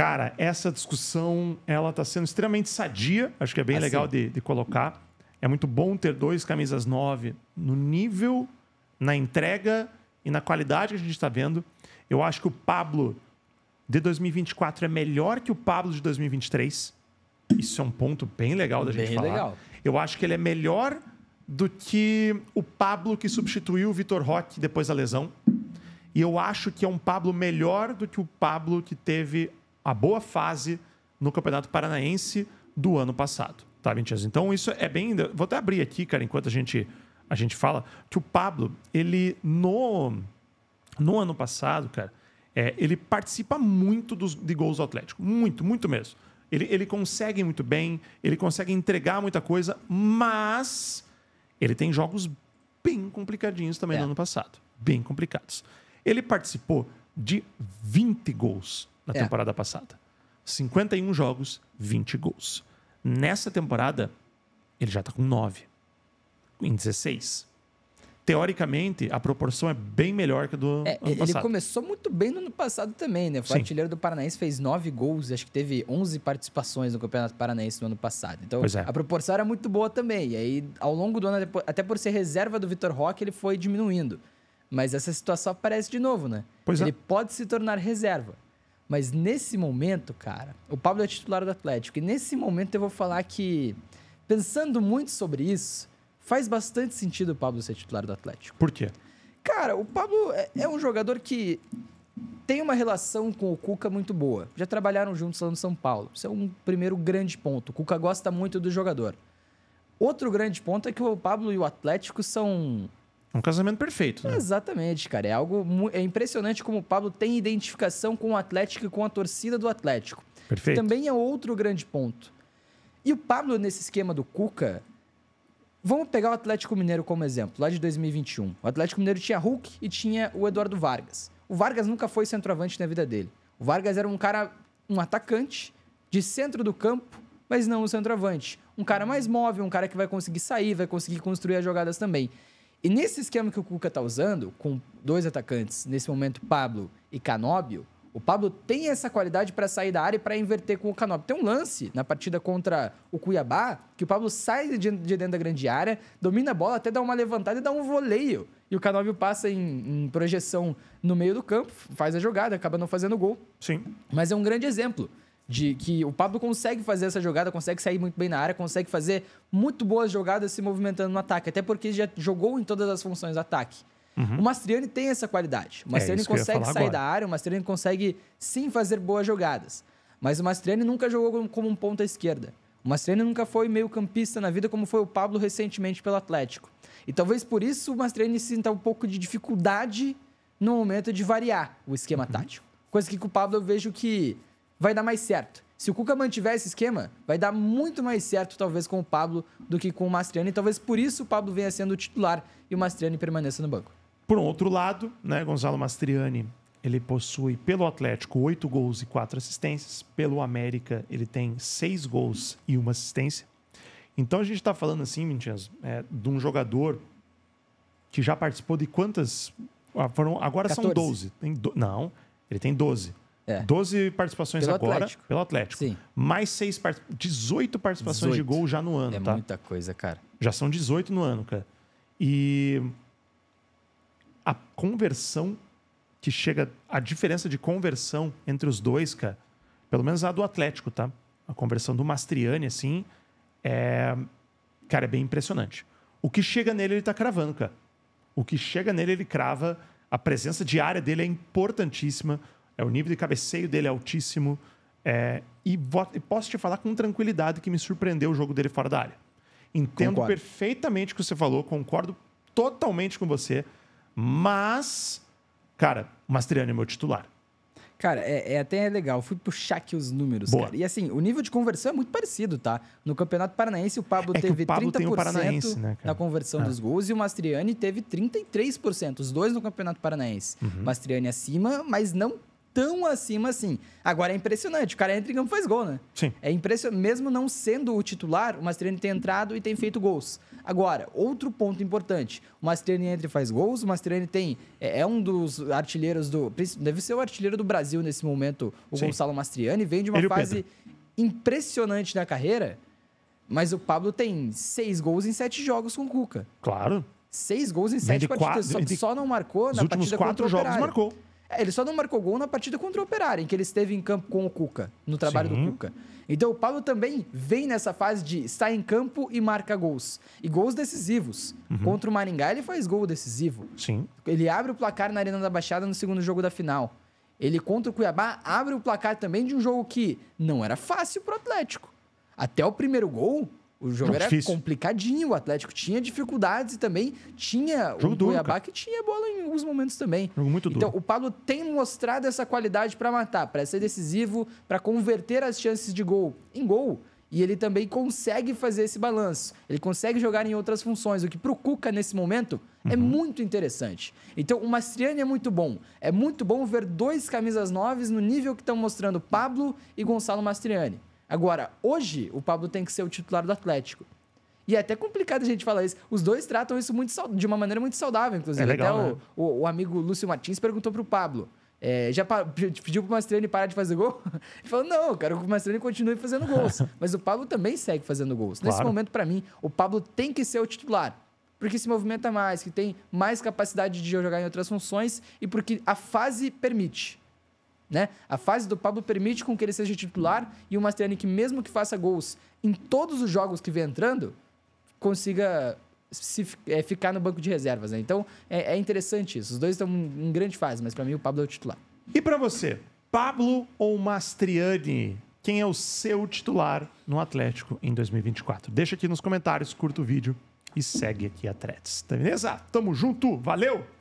Cara, essa discussão ela está sendo extremamente sadia. Acho que é bem assim. legal de, de colocar. É muito bom ter dois camisas nove no nível, na entrega e na qualidade que a gente está vendo. Eu acho que o Pablo de 2024 é melhor que o Pablo de 2023. Isso é um ponto bem legal da bem gente falar. Legal. Eu acho que ele é melhor do que o Pablo que substituiu o Vitor Roque depois da lesão. E eu acho que é um Pablo melhor do que o Pablo que teve a boa fase no Campeonato Paranaense do ano passado, tá, Vincenzo? Então, isso é bem. Vou até abrir aqui, cara, enquanto a gente, a gente fala, que o Pablo, ele no, no ano passado, cara, é, ele participa muito dos, de gols do Atlético. Muito, muito mesmo. Ele, ele consegue muito bem, ele consegue entregar muita coisa, mas ele tem jogos bem complicadinhos também é. no ano passado. Bem complicados. Ele participou de 20 gols na é. temporada passada. 51 jogos, 20 gols. Nessa temporada, ele já está com 9, em 16. Teoricamente, a proporção é bem melhor que a do é, ano ele passado. Ele começou muito bem no ano passado também, né? Foi Sim. artilheiro do Paranaense, fez 9 gols, acho que teve 11 participações no Campeonato Paranaense no ano passado. Então, é. a proporção era muito boa também. E aí, ao longo do ano, até por ser reserva do Vitor Roque, ele foi diminuindo. Mas essa situação aparece de novo, né? Pois é. ele é. pode se tornar reserva. Mas nesse momento, cara, o Pablo é titular do Atlético. E nesse momento eu vou falar que, pensando muito sobre isso, faz bastante sentido o Pablo ser titular do Atlético. Por quê? Cara, o Pablo é, é um jogador que tem uma relação com o Cuca muito boa. Já trabalharam juntos lá no São Paulo. Isso é um primeiro grande ponto. O Cuca gosta muito do jogador. Outro grande ponto é que o Pablo e o Atlético são um casamento perfeito, né? Exatamente, cara. É algo é impressionante como o Pablo tem identificação com o Atlético e com a torcida do Atlético. Perfeito. Também é outro grande ponto. E o Pablo, nesse esquema do Cuca, vamos pegar o Atlético Mineiro como exemplo, lá de 2021. O Atlético Mineiro tinha Hulk e tinha o Eduardo Vargas. O Vargas nunca foi centroavante na vida dele. O Vargas era um cara, um atacante de centro do campo, mas não um centroavante. Um cara mais móvel, um cara que vai conseguir sair, vai conseguir construir as jogadas também. E nesse esquema que o Cuca está usando, com dois atacantes, nesse momento Pablo e Canóbio, o Pablo tem essa qualidade para sair da área e para inverter com o Canóbio. Tem um lance na partida contra o Cuiabá que o Pablo sai de dentro da grande área, domina a bola, até dá uma levantada e dá um voleio. E o Canóbio passa em, em projeção no meio do campo, faz a jogada, acaba não fazendo gol. Sim. Mas é um grande exemplo de que o Pablo consegue fazer essa jogada, consegue sair muito bem na área, consegue fazer muito boas jogadas se movimentando no ataque, até porque já jogou em todas as funções do ataque. Uhum. O Mastriani tem essa qualidade. O Mastriani é, consegue sair agora. da área, o Mastriani consegue sim fazer boas jogadas. Mas o Mastriani nunca jogou como um ponta esquerda. O Mastriani nunca foi meio-campista na vida, como foi o Pablo recentemente pelo Atlético. E talvez por isso o Mastriani sinta um pouco de dificuldade no momento de variar o esquema uhum. tático. Coisa que com o Pablo eu vejo que vai dar mais certo. Se o Cuca mantiver esse esquema, vai dar muito mais certo, talvez, com o Pablo do que com o Mastriani. Talvez por isso o Pablo venha sendo titular e o Mastriani permaneça no banco. Por um outro lado, né, Gonzalo Mastriani, ele possui pelo Atlético oito gols e quatro assistências. Pelo América, ele tem seis gols e uma assistência. Então a gente está falando assim, Mentias, é, de um jogador que já participou de quantas. Ah, foram, agora 14. são 12. Do... não, ele tem 12. É. 12 participações pelo agora Atlético. pelo Atlético. Sim. Mais 6 part... 18 participações 18. de gol já no ano, é tá? É muita coisa, cara. Já são 18 no ano, cara. E a conversão que chega a diferença de conversão entre os dois, cara, pelo menos a do Atlético, tá? A conversão do Mastriani assim, é cara, é bem impressionante. O que chega nele, ele tá cravando, cara. O que chega nele, ele crava. A presença diária dele é importantíssima é, o nível de cabeceio dele é altíssimo. É, e, e, posso te falar com tranquilidade que me surpreendeu o jogo dele fora da área. Entendo concordo. perfeitamente o que você falou, concordo totalmente com você, mas, cara, o Mastriano é meu titular. Cara, é, é até legal. fui puxar aqui os números, Boa. cara. E assim, o nível de conversão é muito parecido, tá? No Campeonato Paranaense, o Pablo é teve o Pablo 30% né, na conversão ah. dos gols e o Mastriani teve 33%. Os dois no Campeonato Paranaense. Uhum. Mastriani acima, mas não tão acima assim. Agora é impressionante, o cara entra em campo e faz gol, né? Sim. É impressionante, mesmo não sendo o titular, o Mastriani tem entrado e tem feito gols. Agora, outro ponto importante, o Mastriani entra e faz gols, o Mastriani tem, é, é, um dos artilheiros do, deve ser o artilheiro do Brasil nesse momento, o Sim. Gonçalo Mastriani, vem de uma Ele fase impressionante na carreira, mas o Pablo tem seis gols em sete jogos com o Cuca. Claro. Seis gols em sete partidas, quatro, só, só não marcou na partida contra o Os últimos quatro jogos marcou. É, ele só não marcou gol na partida contra o Operário, em que ele esteve em campo com o Cuca, no trabalho Sim. do Cuca. Então o Pablo também vem nessa fase de estar em campo e marca gols. E gols decisivos. Uhum. Contra o Maringá, ele faz gol decisivo. Sim. Ele abre o placar na Arena da Baixada no segundo jogo da final. Ele contra o Cuiabá abre o placar também de um jogo que não era fácil pro Atlético. Até o primeiro gol, o jogo era difícil. complicadinho, o Atlético tinha dificuldades e também tinha jogo o duro, Cuiabá cara. que tinha bola em alguns momentos também. Jogo muito duro. Então, o Pablo tem mostrado essa qualidade para matar, para ser decisivo, para converter as chances de gol em gol. E ele também consegue fazer esse balanço. Ele consegue jogar em outras funções, o que para o Cuca nesse momento é uhum. muito interessante. Então, o Mastriani é muito bom. É muito bom ver dois camisas novas no nível que estão mostrando Pablo e Gonçalo Mastriani. Agora, hoje, o Pablo tem que ser o titular do Atlético. E é até complicado a gente falar isso. Os dois tratam isso muito, de uma maneira muito saudável, inclusive. É legal, até né? o, o, o, amigo Lúcio Martins perguntou pro Pablo. É, já pediu pro Mastriani parar de fazer gol? Ele falou: não, eu quero que o Mastriani continue fazendo gols. Mas o Pablo também segue fazendo gols. Claro. Nesse momento, para mim, o Pablo tem que ser o titular. Porque se movimenta mais, que tem mais capacidade de jogar em outras funções e porque a fase permite. Né? A fase do Pablo permite com que ele seja titular e o Mastriani, que mesmo que faça gols em todos os jogos que vem entrando, consiga se, é, ficar no banco de reservas. Né? Então é, é, interessante isso. Os dois estão em grande fase, mas para mim o Pablo é o titular. E para você, Pablo ou Mastriani? Quem é o seu titular no Atlético em 2024? Deixa aqui nos comentários, curta o vídeo e segue aqui a Threads, tá beleza? Tamo junto, valeu!